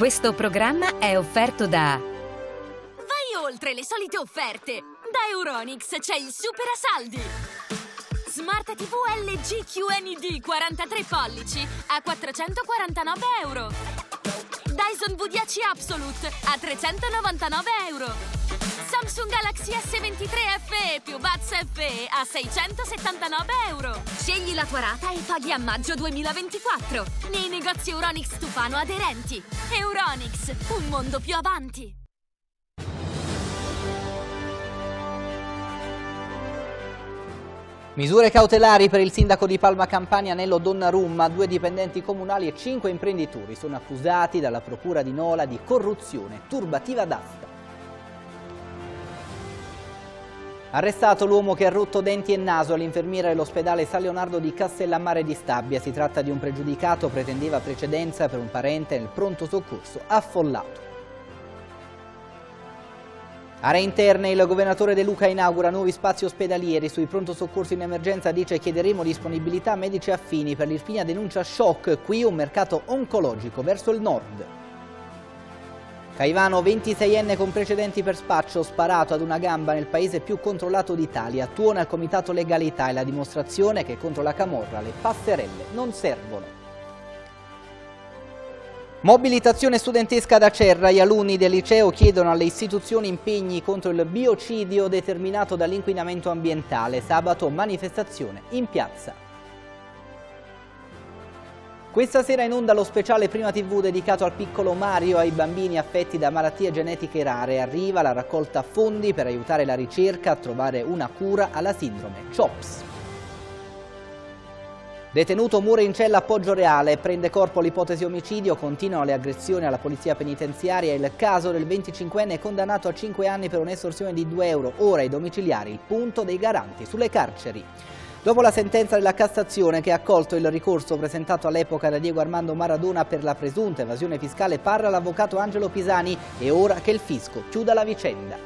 Questo programma è offerto da... Vai oltre le solite offerte! Da Euronix c'è il super Asaldi! Smart TV LG QND 43 pollici a 449 euro. Dyson V10 Absolute a 399 euro. Samsung Galaxy S23 FE più Buds FE a 679 euro. Scegli la tua rata e paghi a maggio 2024 nei negozi Euronix Tufano aderenti. Euronix, un mondo più avanti. Misure cautelari per il sindaco di Palma Campania Nello Donnarumma, due dipendenti comunali e cinque imprenditori sono accusati dalla procura di Nola di corruzione turbativa d'affari. Arrestato l'uomo che ha rotto denti e naso all'infermiera dell'ospedale San Leonardo di Castellammare di Stabia. Si tratta di un pregiudicato, pretendeva precedenza per un parente nel pronto soccorso affollato. Aree interne, il governatore De Luca inaugura nuovi spazi ospedalieri. Sui pronto soccorso in emergenza dice chiederemo disponibilità medici affini. Per l'Irpina denuncia shock, qui un mercato oncologico verso il nord. Caivano, 26enne con precedenti per spaccio, sparato ad una gamba nel paese più controllato d'Italia, tuona il Comitato Legalità e la dimostrazione che contro la Camorra le passerelle non servono. Mobilitazione studentesca da Cerra, gli alunni del liceo chiedono alle istituzioni impegni contro il biocidio determinato dall'inquinamento ambientale. Sabato manifestazione in piazza. Questa sera in onda lo speciale Prima TV dedicato al piccolo Mario e ai bambini affetti da malattie genetiche rare. Arriva la raccolta fondi per aiutare la ricerca a trovare una cura alla sindrome CHOPS. Detenuto Mure in cella a Poggio Reale, prende corpo l'ipotesi omicidio, continuano le aggressioni alla polizia penitenziaria, il caso del 25enne condannato a 5 anni per un'estorsione di 2 euro, ora i domiciliari, il punto dei garanti sulle carceri. Dopo la sentenza della Cassazione che ha accolto il ricorso presentato all'epoca da Diego Armando Maradona per la presunta evasione fiscale, parla l'avvocato Angelo Pisani e ora che il fisco chiuda la vicenda.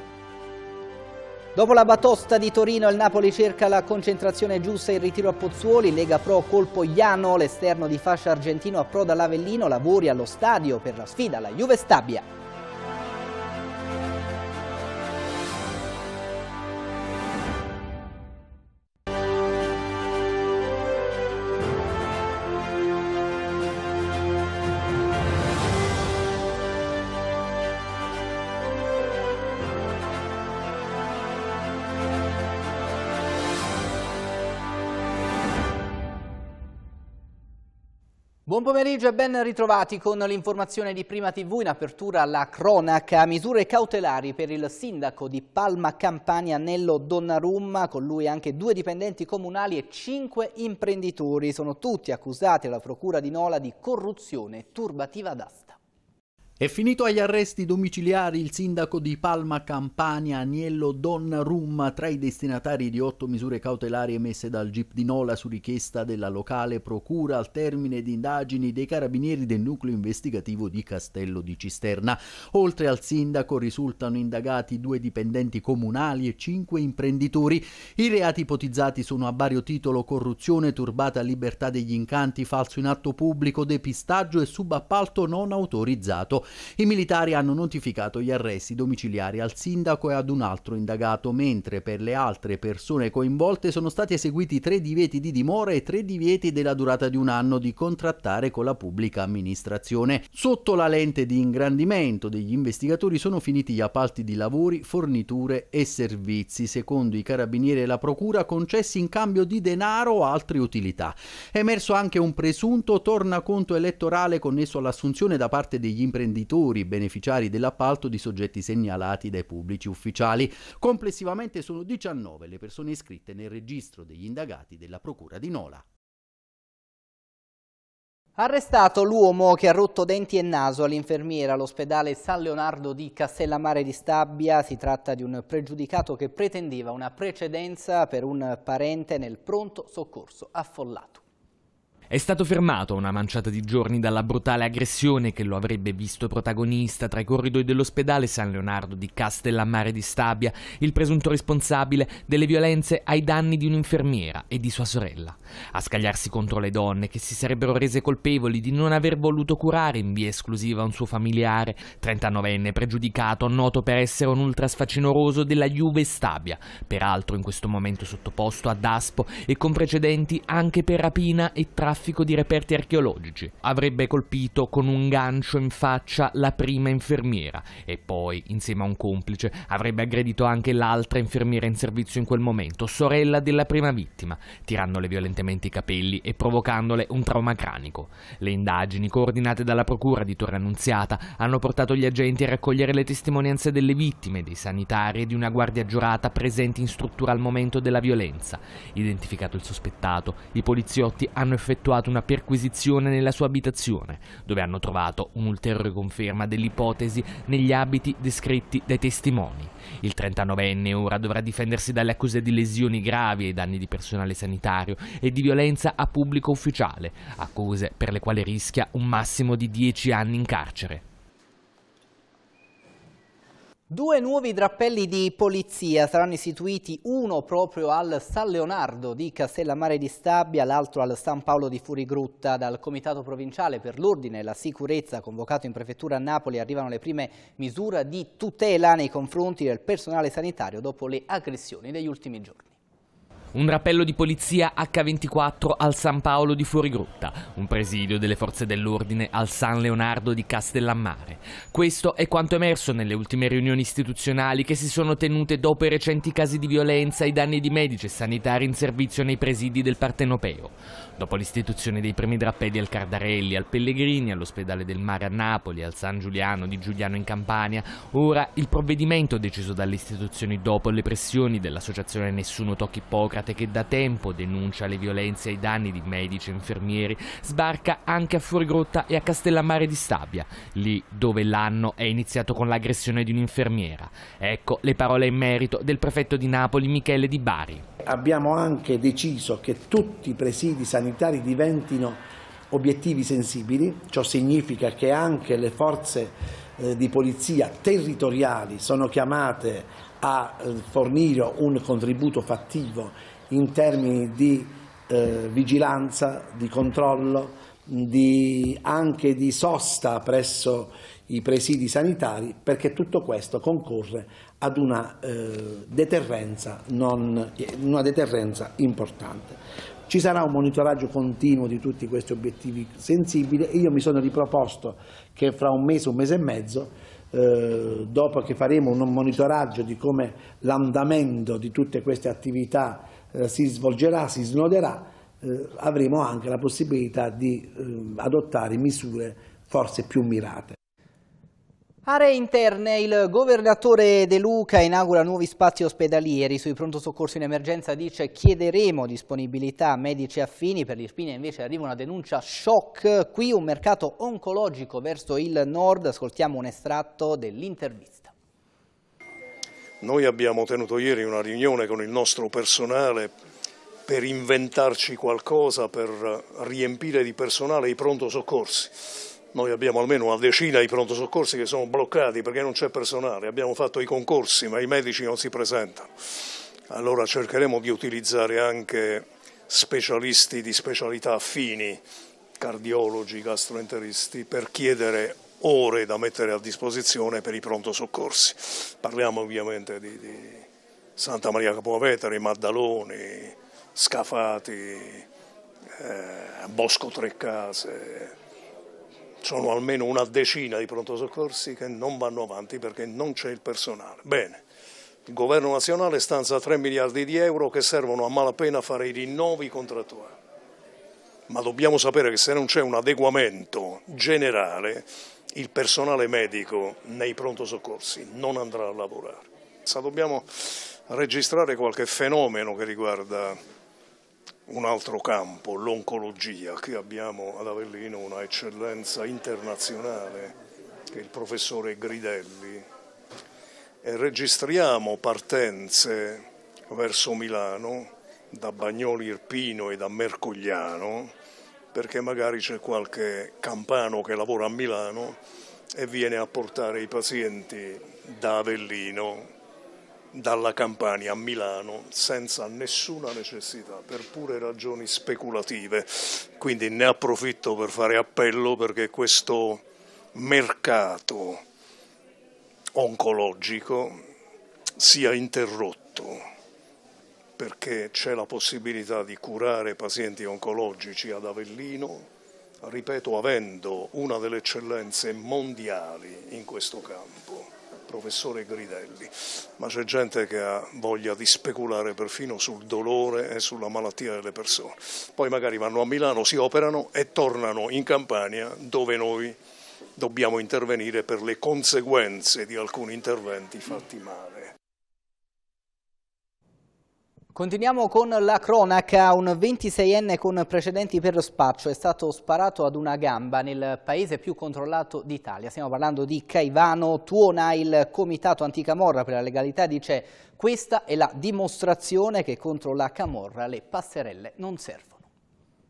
Dopo la batosta di Torino, il Napoli cerca la concentrazione giusta e il ritiro a Pozzuoli, Lega Pro colpo Iano, l'esterno di fascia argentino approda l'Avellino, lavori allo stadio per la sfida alla Juve Stabia. Buon pomeriggio e ben ritrovati con l'informazione di Prima TV in apertura alla cronaca. Misure cautelari per il sindaco di Palma Campania Nello Donnarumma, con lui anche due dipendenti comunali e cinque imprenditori. Sono tutti accusati alla procura di Nola di corruzione turbativa d'asta. È finito agli arresti domiciliari il sindaco di Palma Campania Aniello Donnarumma tra i destinatari di otto misure cautelari emesse dal GIP di Nola su richiesta della locale procura al termine di indagini dei carabinieri del nucleo investigativo di Castello di Cisterna. Oltre al sindaco risultano indagati due dipendenti comunali e cinque imprenditori. I reati ipotizzati sono a vario titolo corruzione, turbata libertà degli incanti, falso in atto pubblico, depistaggio e subappalto non autorizzato. I militari hanno notificato gli arresti domiciliari al sindaco e ad un altro indagato, mentre per le altre persone coinvolte sono stati eseguiti tre divieti di dimora e tre divieti della durata di un anno di contrattare con la pubblica amministrazione. Sotto la lente di ingrandimento degli investigatori sono finiti gli appalti di lavori, forniture e servizi, secondo i carabinieri e la procura, concessi in cambio di denaro o altre utilità. È emerso anche un presunto tornaconto elettorale connesso all'assunzione da parte degli imprenditori venditori beneficiari dell'appalto di soggetti segnalati dai pubblici ufficiali. Complessivamente sono 19 le persone iscritte nel registro degli indagati della Procura di Nola. Arrestato l'uomo che ha rotto denti e naso all'infermiera all'ospedale San Leonardo di Castellammare di Stabia, si tratta di un pregiudicato che pretendeva una precedenza per un parente nel pronto soccorso affollato. È stato fermato a una manciata di giorni dalla brutale aggressione che lo avrebbe visto protagonista tra i corridoi dell'ospedale San Leonardo di Castellammare di Stabia, il presunto responsabile delle violenze ai danni di un'infermiera e di sua sorella. A scagliarsi contro le donne che si sarebbero rese colpevoli di non aver voluto curare in via esclusiva un suo familiare, 39enne pregiudicato, noto per essere un ultrasfacinoroso della Juve Stabia, peraltro in questo momento sottoposto a Daspo e con precedenti anche per rapina e traffico traffico di reperti archeologici. Avrebbe colpito con un gancio in faccia la prima infermiera e poi, insieme a un complice, avrebbe aggredito anche l'altra infermiera in servizio in quel momento, sorella della prima vittima, tirandole violentemente i capelli e provocandole un trauma cranico. Le indagini, coordinate dalla procura di Torre Annunziata, hanno portato gli agenti a raccogliere le testimonianze delle vittime, dei sanitari e di una guardia giurata presenti in struttura al momento della violenza. Identificato il sospettato, i poliziotti hanno effettuato effettuato una perquisizione nella sua abitazione, dove hanno trovato un'ulteriore conferma dell'ipotesi negli abiti descritti dai testimoni. Il 39enne ora dovrà difendersi dalle accuse di lesioni gravi e danni di personale sanitario e di violenza a pubblico ufficiale, accuse per le quali rischia un massimo di 10 anni in carcere. Due nuovi drappelli di polizia saranno istituiti, uno proprio al San Leonardo di Castellammare di Stabia, l'altro al San Paolo di Furigrutta. Dal Comitato Provinciale per l'Ordine e la Sicurezza convocato in Prefettura a Napoli arrivano le prime misure di tutela nei confronti del personale sanitario dopo le aggressioni degli ultimi giorni. Un rappello di polizia H24 al San Paolo di Fuorigrotta, un presidio delle forze dell'ordine al San Leonardo di Castellammare. Questo è quanto emerso nelle ultime riunioni istituzionali che si sono tenute dopo i recenti casi di violenza ai danni di medici e sanitari in servizio nei presidi del Partenopeo. Dopo l'istituzione dei premi drappelli al Cardarelli, al Pellegrini, all'ospedale del mare a Napoli, al San Giuliano di Giuliano in Campania, ora il provvedimento deciso dalle istituzioni dopo le pressioni dell'associazione Nessuno Tocchi Ippocrate che da tempo denuncia le violenze ai danni di medici e infermieri, sbarca anche a Fuorigrotta e a Castellammare di Stabia, lì dove l'anno è iniziato con l'aggressione di un'infermiera. Ecco le parole in merito del prefetto di Napoli Michele Di Bari abbiamo anche deciso che tutti i presidi sanitari diventino obiettivi sensibili, ciò significa che anche le forze eh, di polizia territoriali sono chiamate a eh, fornire un contributo fattivo in termini di eh, vigilanza, di controllo, di, anche di sosta presso i presidi sanitari perché tutto questo concorre ad una, eh, deterrenza non, una deterrenza importante. Ci sarà un monitoraggio continuo di tutti questi obiettivi sensibili e io mi sono riproposto che fra un mese, un mese e mezzo, eh, dopo che faremo un monitoraggio di come l'andamento di tutte queste attività eh, si svolgerà, si snoderà, eh, avremo anche la possibilità di ehm, adottare misure forse più mirate. Aree interne, il governatore De Luca inaugura nuovi spazi ospedalieri sui pronto soccorso in emergenza, dice chiederemo disponibilità a medici affini, per l'Irpinia invece arriva una denuncia shock, qui un mercato oncologico verso il nord, ascoltiamo un estratto dell'intervista. Noi abbiamo tenuto ieri una riunione con il nostro personale per inventarci qualcosa, per riempire di personale i pronto soccorsi noi abbiamo almeno una decina di pronto soccorsi che sono bloccati perché non c'è personale, abbiamo fatto i concorsi ma i medici non si presentano. Allora cercheremo di utilizzare anche specialisti di specialità affini, cardiologi, gastroenteristi, per chiedere ore da mettere a disposizione per i pronto soccorsi. Parliamo ovviamente di, di Santa Maria Capoveteri, Maddaloni, Scafati, eh, Bosco Tre Case, sono almeno una decina di pronto soccorsi che non vanno avanti perché non c'è il personale. Bene, il governo nazionale stanza 3 miliardi di euro che servono a malapena a fare i rinnovi contrattuali. Ma dobbiamo sapere che se non c'è un adeguamento generale, il personale medico nei pronto soccorsi non andrà a lavorare. Dobbiamo registrare qualche fenomeno che riguarda un altro campo, l'oncologia, che abbiamo ad Avellino una eccellenza internazionale, che è il professore Gridelli, e registriamo partenze verso Milano da Bagnoli Irpino e da Mercogliano, perché magari c'è qualche campano che lavora a Milano e viene a portare i pazienti da Avellino dalla Campania a Milano senza nessuna necessità, per pure ragioni speculative. Quindi ne approfitto per fare appello perché questo mercato oncologico sia interrotto perché c'è la possibilità di curare pazienti oncologici ad Avellino, ripeto, avendo una delle eccellenze mondiali in questo campo professore Gridelli, ma c'è gente che ha voglia di speculare perfino sul dolore e sulla malattia delle persone. Poi magari vanno a Milano, si operano e tornano in Campania dove noi dobbiamo intervenire per le conseguenze di alcuni interventi fatti male. Continuiamo con la cronaca, un 26enne con precedenti per lo spaccio è stato sparato ad una gamba nel paese più controllato d'Italia. Stiamo parlando di Caivano Tuona, il comitato anticamorra per la legalità dice questa è la dimostrazione che contro la camorra le passerelle non servono.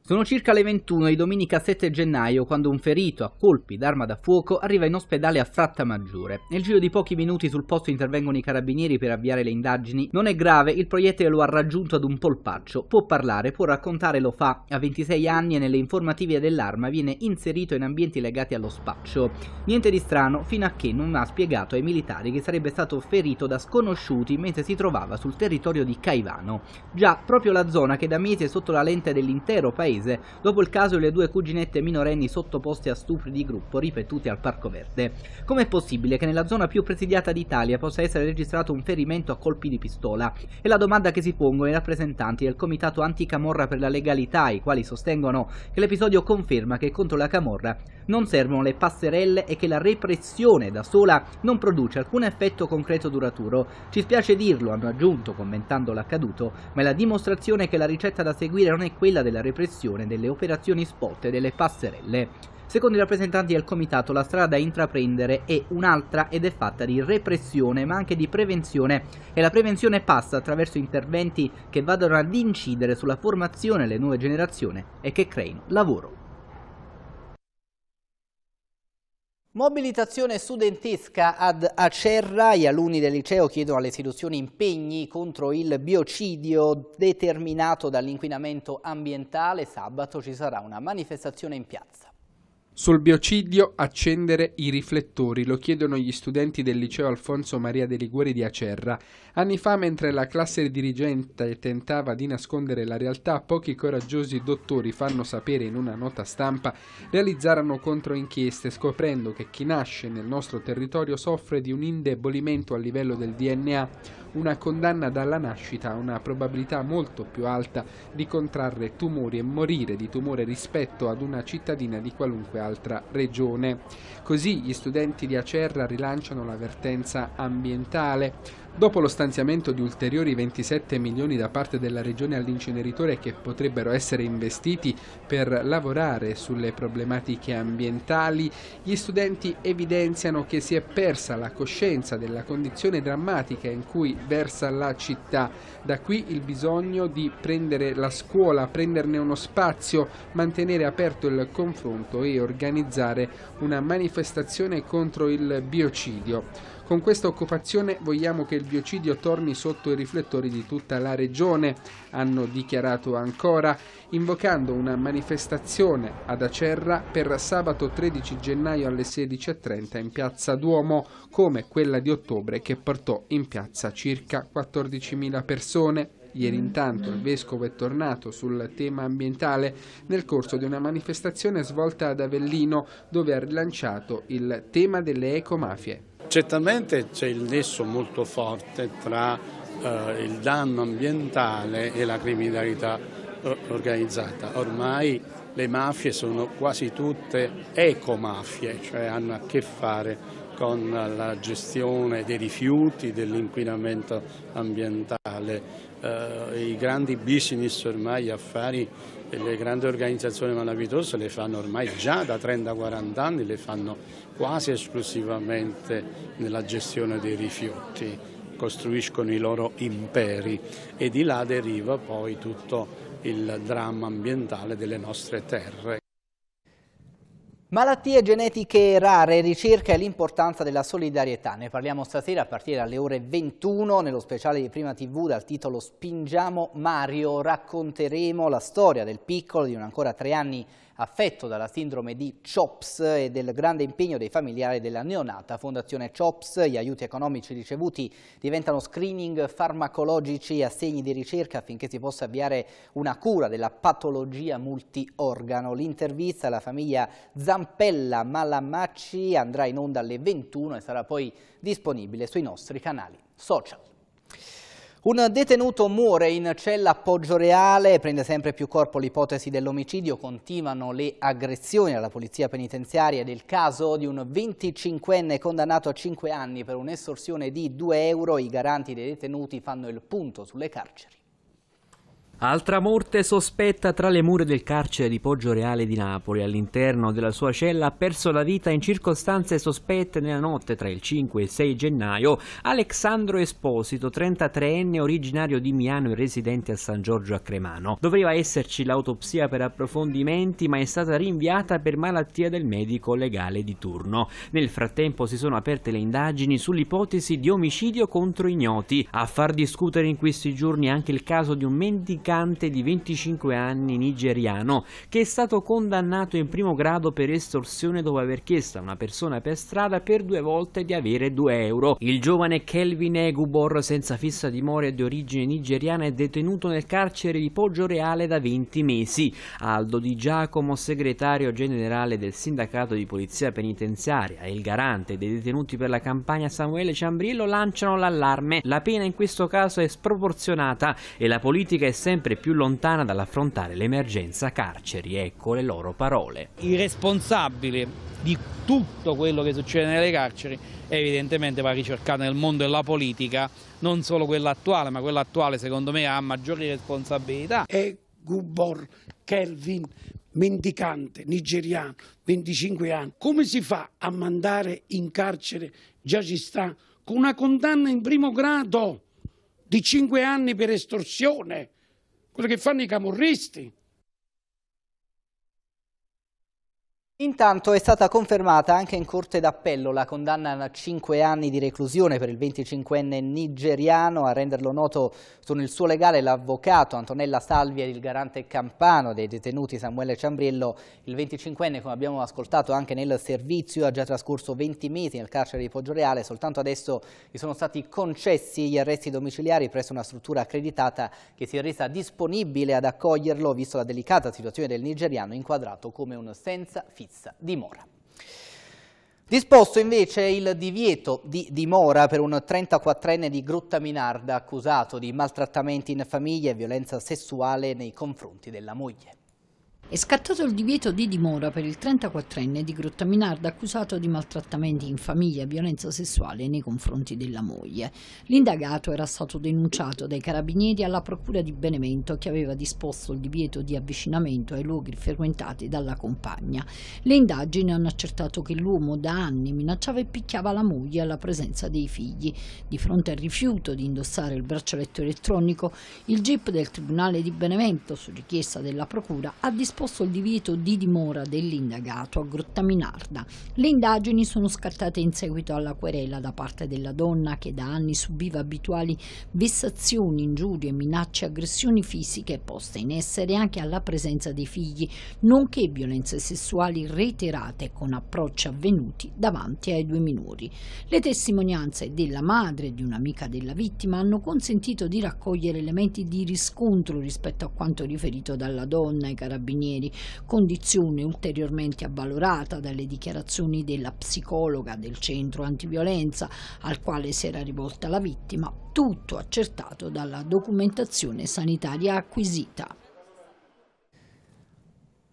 Sono circa le 21 di domenica 7 gennaio quando un ferito a colpi d'arma da fuoco arriva in ospedale a Fratta Maggiore. Nel giro di pochi minuti sul posto intervengono i carabinieri per avviare le indagini. Non è grave, il proiettile lo ha raggiunto ad un polpaccio, può parlare, può raccontare, lo fa. A 26 anni e nelle informative dell'arma viene inserito in ambienti legati allo spaccio. Niente di strano fino a che non ha spiegato ai militari che sarebbe stato ferito da sconosciuti mentre si trovava sul territorio di Caivano. Già, proprio la zona che da mesi è sotto la lente dell'intero paese Varese, dopo il caso delle due cuginette minorenni sottoposte a stupri di gruppo ripetuti al Parco Verde. Com'è possibile che nella zona più presidiata d'Italia possa essere registrato un ferimento a colpi di pistola? È la domanda che si pongono i rappresentanti del Comitato Anticamorra per la Legalità, i quali sostengono che l'episodio conferma che contro la camorra non servono le passerelle e che la repressione da sola non produce alcun effetto concreto duraturo. Ci spiace dirlo, hanno aggiunto commentando l'accaduto, ma è la dimostrazione che la ricetta da seguire non è quella della repressione realizzazione delle operazioni spot e delle passerelle. Secondo i rappresentanti del comitato la strada da intraprendere è un'altra ed è fatta di repressione ma anche di prevenzione e la prevenzione passa attraverso interventi che vadano ad incidere sulla formazione delle nuove generazioni e che creino lavoro. Mobilitazione studentesca ad Acerra, gli alunni del liceo chiedono alle istituzioni impegni contro il biocidio determinato dall'inquinamento ambientale. Sabato ci sarà una manifestazione in piazza. Sul biocidio accendere i riflettori, lo chiedono gli studenti del liceo Alfonso Maria De Liguori di Acerra. Anni fa, mentre la classe dirigente tentava di nascondere la realtà, pochi coraggiosi dottori fanno sapere in una nota stampa, realizzarono controinchieste scoprendo che chi nasce nel nostro territorio soffre di un indebolimento a livello del DNA, una condanna dalla nascita ha una probabilità molto più alta di contrarre tumori e morire di tumore rispetto ad una cittadina di qualunque altra regione. Così gli studenti di Acerra rilanciano l'avvertenza ambientale Dopo lo stanziamento di ulteriori 27 milioni da parte della Regione all'inceneritore che potrebbero essere investiti per lavorare sulle problematiche ambientali, gli studenti evidenziano che si è persa la coscienza della condizione drammatica in cui versa la città. Da qui il bisogno di prendere la scuola, prenderne uno spazio, mantenere aperto il confronto e organizzare una manifestazione contro il biocidio. Con questa occupazione vogliamo che il biocidio torni sotto i riflettori di tutta la regione, hanno dichiarato ancora, invocando una manifestazione ad Acerra per sabato 13 gennaio alle 16.30 in piazza Duomo, come quella di ottobre che portò in piazza circa 14.000 persone. Ieri intanto il Vescovo è tornato sul tema ambientale nel corso di una manifestazione svolta ad Avellino dove ha rilanciato il tema delle ecomafie. Certamente c'è il nesso molto forte tra eh, il danno ambientale e la criminalità eh, organizzata. Ormai le mafie sono quasi tutte ecomafie, cioè hanno a che fare con la gestione dei rifiuti, dell'inquinamento ambientale. Eh, I grandi business ormai, affari le grandi organizzazioni malavitose le fanno ormai già da 30-40 anni, le fanno quasi esclusivamente nella gestione dei rifiuti, costruiscono i loro imperi e di là deriva poi tutto il dramma ambientale delle nostre terre. Malattie genetiche rare, ricerca e l'importanza della solidarietà. Ne parliamo stasera a partire dalle ore 21 nello speciale di Prima TV dal titolo Spingiamo Mario. Racconteremo la storia del piccolo di un ancora tre anni affetto dalla sindrome di CHOPS e del grande impegno dei familiari della neonata Fondazione CHOPS. Gli aiuti economici ricevuti diventano screening farmacologici e assegni di ricerca affinché si possa avviare una cura della patologia multiorgano. L'intervista alla famiglia Zampella Malamacci andrà in onda alle 21 e sarà poi disponibile sui nostri canali social. Un detenuto muore in cella a Poggio Reale, prende sempre più corpo l'ipotesi dell'omicidio, continuano le aggressioni alla polizia penitenziaria ed caso di un 25enne condannato a 5 anni per un'estorsione di 2 euro, i garanti dei detenuti fanno il punto sulle carceri. Altra morte sospetta tra le mura del carcere di Poggio Reale di Napoli. All'interno della sua cella ha perso la vita in circostanze sospette nella notte tra il 5 e il 6 gennaio Alexandro Esposito, 33enne originario di Miano e residente a San Giorgio a Cremano. Doveva esserci l'autopsia per approfondimenti ma è stata rinviata per malattia del medico legale di turno. Nel frattempo si sono aperte le indagini sull'ipotesi di omicidio contro ignoti. A far discutere in questi giorni anche il caso di un mendicante mercante di 25 anni nigeriano che è stato condannato in primo grado per estorsione dopo aver chiesto a una persona per strada per due volte di avere 2 euro. Il giovane Kelvin Egubor, senza fissa dimora di origine nigeriana, è detenuto nel carcere di Poggio Reale da 20 mesi. Aldo Di Giacomo, segretario generale del sindacato di polizia penitenziaria e il garante dei detenuti per la campagna Samuele Ciambrillo, lanciano l'allarme. La pena in questo caso è sproporzionata e la politica è sempre sempre più lontana dall'affrontare l'emergenza carceri, ecco le loro parole. Il responsabile di tutto quello che succede nelle carceri evidentemente va ricercato nel mondo della politica, non solo quella attuale, ma quella attuale secondo me ha maggiori responsabilità. E Gubor Kelvin mendicante nigeriano, 25 anni. Come si fa a mandare in carcere già ci sta con una condanna in primo grado di 5 anni per estorsione? quello che fanno i camorristi. Intanto è stata confermata anche in corte d'appello la condanna a 5 anni di reclusione per il 25enne nigeriano, a renderlo noto sono il suo legale l'avvocato Antonella Salvia ed il garante campano dei detenuti Samuele Ciambriello. Il 25enne, come abbiamo ascoltato anche nel servizio, ha già trascorso 20 mesi nel carcere di Poggioreale, soltanto adesso gli sono stati concessi gli arresti domiciliari presso una struttura accreditata che si è resa disponibile ad accoglierlo, visto la delicata situazione del nigeriano inquadrato come un senza fine fissa dimora. Disposto invece il divieto di dimora per un 34enne di Grotta Minarda accusato di maltrattamenti in famiglia e violenza sessuale nei confronti della moglie. È scattato il divieto di dimora per il 34enne di Grottaminarda accusato di maltrattamenti in famiglia e violenza sessuale nei confronti della moglie. L'indagato era stato denunciato dai carabinieri alla procura di Benevento che aveva disposto il divieto di avvicinamento ai luoghi frequentati dalla compagna. Le indagini hanno accertato che l'uomo da anni minacciava e picchiava la moglie alla presenza dei figli. Di fronte al rifiuto di indossare il braccialetto elettronico, il GIP del Tribunale di Benevento, su richiesta della procura, ha disposto imposto il divieto di dimora dell'indagato a Grottaminarda. Le indagini sono scattate in seguito alla querela da parte della donna che da anni subiva abituali vessazioni, ingiurie, minacce, aggressioni fisiche poste in essere anche alla presenza dei figli, nonché violenze sessuali reiterate con approcci avvenuti davanti ai due minori. Le testimonianze della madre e di un'amica della vittima hanno consentito di raccogliere elementi di riscontro rispetto a quanto riferito dalla donna ai carabinieri carabinieri, condizione ulteriormente avvalorata dalle dichiarazioni della psicologa del centro antiviolenza al quale si era rivolta la vittima, tutto accertato dalla documentazione sanitaria acquisita.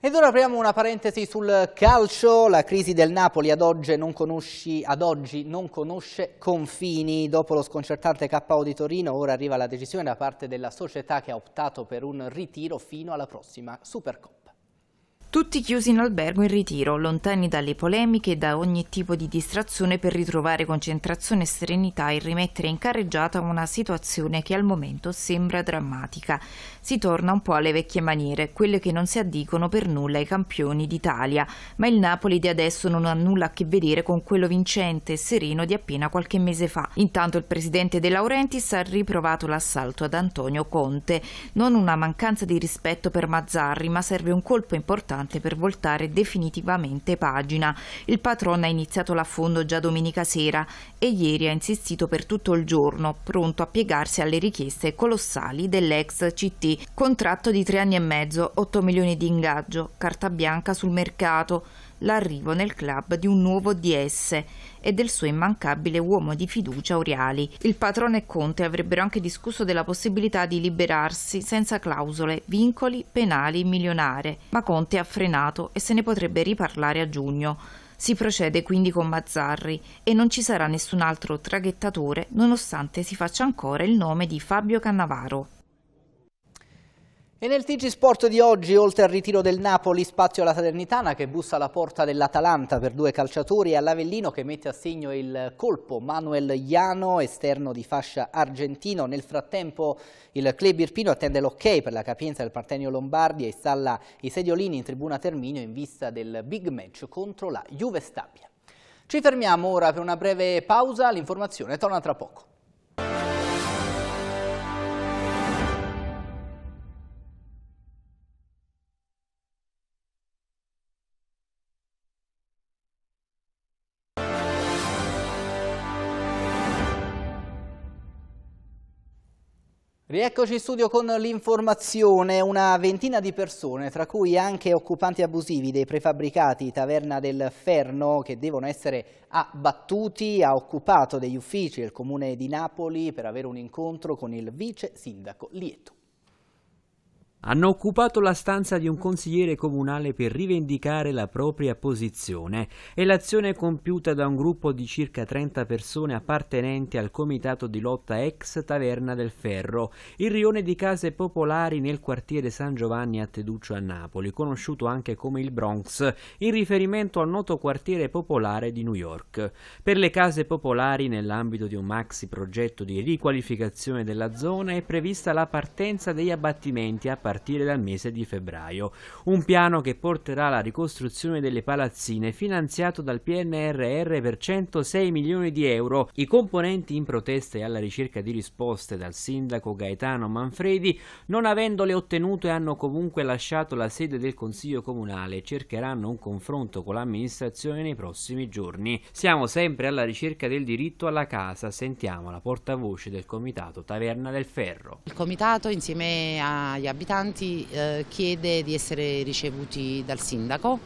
Ed ora apriamo una parentesi sul calcio, la crisi del Napoli ad oggi, conosci, ad oggi, non conosce confini, dopo lo sconcertante KO di Torino ora arriva la decisione da parte della società che ha optato per un ritiro fino alla prossima Supercoppa. Tutti chiusi in albergo in ritiro, lontani dalle polemiche e da ogni tipo di distrazione per ritrovare concentrazione e serenità e rimettere in carreggiata una situazione che al momento sembra drammatica si torna un po' alle vecchie maniere, quelle che non si addicono per nulla ai campioni d'Italia, ma il Napoli di adesso non ha nulla a che vedere con quello vincente e sereno di appena qualche mese fa. Intanto il presidente De Laurentiis ha riprovato l'assalto ad Antonio Conte, non una mancanza di rispetto per Mazzarri, ma serve un colpo importante per voltare definitivamente pagina. Il patrono ha iniziato l'affondo già domenica sera e ieri ha insistito per tutto il giorno, pronto a piegarsi alle richieste colossali dell'ex città contratto di tre anni e mezzo, 8 milioni di ingaggio, carta bianca sul mercato, l'arrivo nel club di un nuovo DS e del suo immancabile uomo di fiducia Oriali. Il patrone e Conte avrebbero anche discusso della possibilità di liberarsi senza clausole, vincoli, penali, milionare, ma Conte ha frenato e se ne potrebbe riparlare a giugno. Si procede quindi con Mazzarri e non ci sarà nessun altro traghettatore nonostante si faccia ancora il nome di Fabio Cannavaro. E nel TG Sport di oggi, oltre al ritiro del Napoli, spazio alla Salernitana che bussa alla porta dell'Atalanta per due calciatori e all'Avellino che mette a segno il colpo Manuel Iano, esterno di fascia argentino. Nel frattempo il club irpino attende l'ok per la capienza del Partenio Lombardi e installa i sediolini in tribuna Terminio in vista del big match contro la Juve Stabia. Ci fermiamo ora per una breve pausa, l'informazione torna tra poco. Rieccoci in studio con l'informazione, una ventina di persone, tra cui anche occupanti abusivi dei prefabbricati Taverna del Ferno che devono essere abbattuti, ha occupato degli uffici del Comune di Napoli per avere un incontro con il vice sindaco Lieto hanno occupato la stanza di un consigliere comunale per rivendicare la propria posizione e l'azione compiuta da un gruppo di circa 30 persone appartenenti al comitato di lotta ex Taverna del Ferro, il rione di case popolari nel quartiere San Giovanni a Teduccio a Napoli, conosciuto anche come il Bronx, in riferimento al noto quartiere popolare di New York. Per le case popolari nell'ambito di un maxi progetto di riqualificazione della zona è prevista la partenza degli abbattimenti a partire partire dal mese di febbraio. Un piano che porterà alla ricostruzione delle palazzine finanziato dal PNRR per 106 milioni di euro. I componenti in protesta e alla ricerca di risposte dal sindaco Gaetano Manfredi, non avendole ottenute hanno comunque lasciato la sede del Consiglio Comunale e cercheranno un confronto con l'amministrazione nei prossimi giorni. Siamo sempre alla ricerca del diritto alla casa, sentiamo la portavoce del Comitato Taverna del Ferro. Il Comitato insieme agli abitanti Santi eh, chiede di essere ricevuti dal sindaco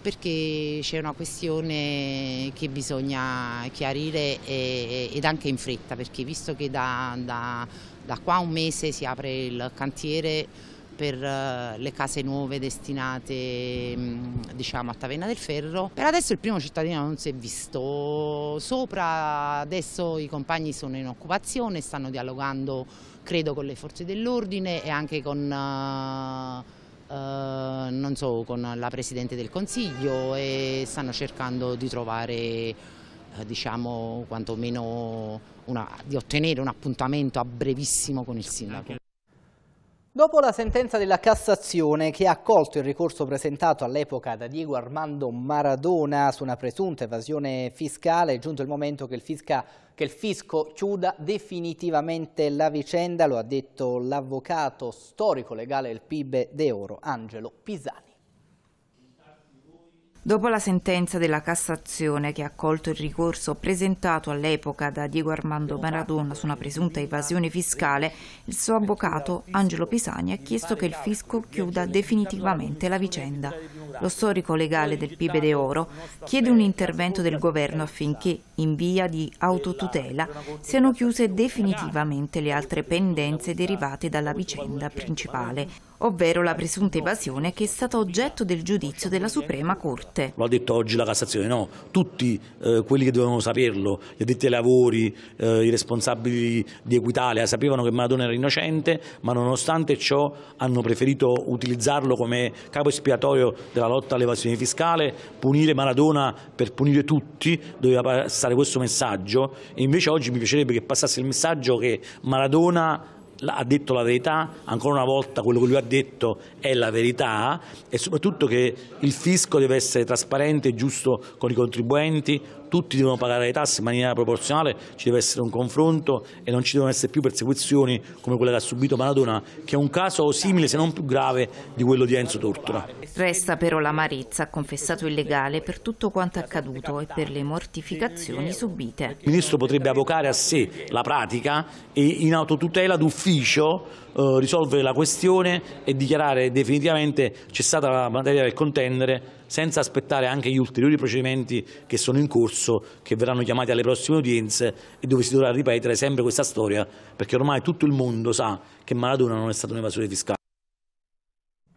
perché c'è una questione che bisogna chiarire e, ed anche in fretta perché visto che da, da, da qua a un mese si apre il cantiere per eh, le case nuove destinate mm, diciamo, a Taverna del Ferro. Per adesso il primo cittadino non si è visto sopra, adesso i compagni sono in occupazione, stanno dialogando credo con le forze dell'ordine e anche con... Uh, non so, con la Presidente del Consiglio e stanno cercando di trovare eh, diciamo quantomeno una, di ottenere un appuntamento a brevissimo con il Sindaco. Dopo la sentenza della Cassazione che ha accolto il ricorso presentato all'epoca da Diego Armando Maradona su una presunta evasione fiscale, è giunto il momento che il, fisca, che il fisco chiuda definitivamente la vicenda, lo ha detto l'avvocato storico legale del PIB De Oro, Angelo Pisani. Dopo la sentenza della Cassazione che ha accolto il ricorso presentato all'epoca da Diego Armando Maradona su una presunta evasione fiscale, il suo avvocato Angelo Pisani ha chiesto che il fisco chiuda definitivamente la vicenda. Lo storico legale del Pibe de Oro chiede un intervento del governo affinché, in via di autotutela, siano chiuse definitivamente le altre pendenze derivate dalla vicenda principale ovvero la presunta evasione che è stata oggetto del giudizio della Suprema Corte. Lo ha detto oggi la Cassazione, no, tutti eh, quelli che dovevano saperlo, gli addetti ai lavori, eh, i responsabili di Equitalia sapevano che Maradona era innocente, ma nonostante ciò hanno preferito utilizzarlo come capo espiatorio della lotta all'evasione fiscale, punire Maradona per punire tutti, doveva passare questo messaggio e invece oggi mi piacerebbe che passasse il messaggio che Maradona ha detto la verità, ancora una volta quello che lui ha detto è la verità e soprattutto che il fisco deve essere trasparente e giusto con i contribuenti, tutti devono pagare le tasse in maniera proporzionale, ci deve essere un confronto e non ci devono essere più persecuzioni come quella che ha subito Maradona, che è un caso simile se non più grave di quello di Enzo Tortora. Resta però l'amarezza, confessato illegale, per tutto quanto accaduto e per le mortificazioni subite. Il Ministro potrebbe avvocare a sé la pratica e in autotutela d'ufficio eh, risolvere la questione e dichiarare definitivamente cessata la materia del contendere senza aspettare anche gli ulteriori procedimenti che sono in corso, che verranno chiamati alle prossime udienze e dove si dovrà ripetere sempre questa storia, perché ormai tutto il mondo sa che Maradona non è stato un evasore fiscale.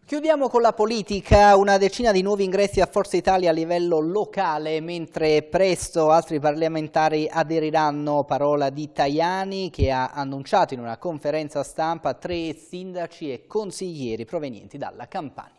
Chiudiamo con la politica, una decina di nuovi ingressi a Forza Italia a livello locale, mentre presto altri parlamentari aderiranno, parola di Tajani che ha annunciato in una conferenza stampa tre sindaci e consiglieri provenienti dalla Campania.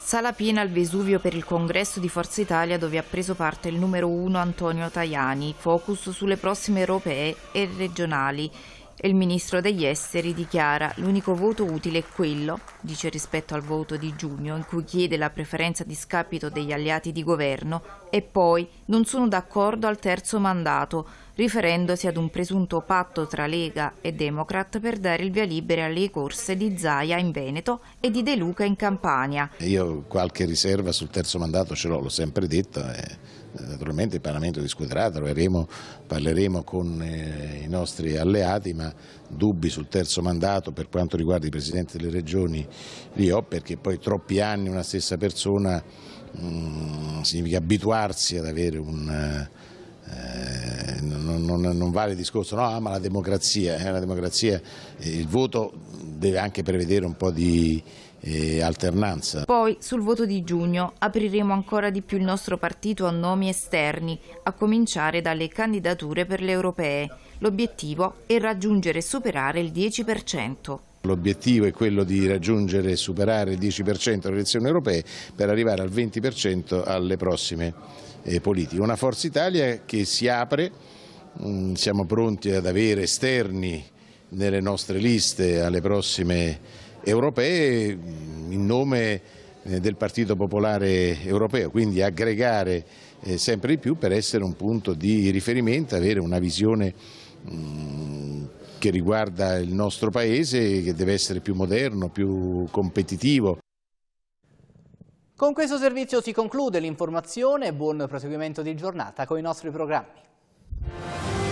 Sala piena al Vesuvio per il congresso di Forza Italia dove ha preso parte il numero uno Antonio Tajani, focus sulle prossime europee e regionali. E il ministro degli esteri dichiara l'unico voto utile è quello, dice rispetto al voto di giugno in cui chiede la preferenza a discapito degli alleati di governo e poi non sono d'accordo al terzo mandato riferendosi ad un presunto patto tra Lega e Democrat per dare il via libera alle corse di Zaia in Veneto e di De Luca in Campania. Io qualche riserva sul terzo mandato ce l'ho, l'ho sempre detta. Eh, naturalmente il Parlamento discuterà, troveremo, parleremo con eh, i nostri alleati, ma dubbi sul terzo mandato per quanto riguarda i presidenti delle regioni li ho perché poi troppi anni una stessa persona mh, mm, significa abituarsi ad avere un eh, eh, non, non, non, vale il discorso, no, ah, ma la democrazia, eh, la democrazia eh, il voto deve anche prevedere un po' di eh, alternanza. Poi sul voto di giugno apriremo ancora di più il nostro partito a nomi esterni, a cominciare dalle candidature per le europee. L'obiettivo è raggiungere e superare il 10%. L'obiettivo è quello di raggiungere e superare il 10% alle elezioni europee per arrivare al 20% alle prossime. elezioni politica. Una Forza Italia che si apre, mm, siamo pronti ad avere esterni nelle nostre liste alle prossime europee mm, in nome eh, del Partito Popolare Europeo, quindi aggregare eh, sempre di più per essere un punto di riferimento, avere una visione mm, che riguarda il nostro Paese, che deve essere più moderno, più competitivo, con questo servizio si conclude l'informazione e buon proseguimento di giornata con i nostri programmi.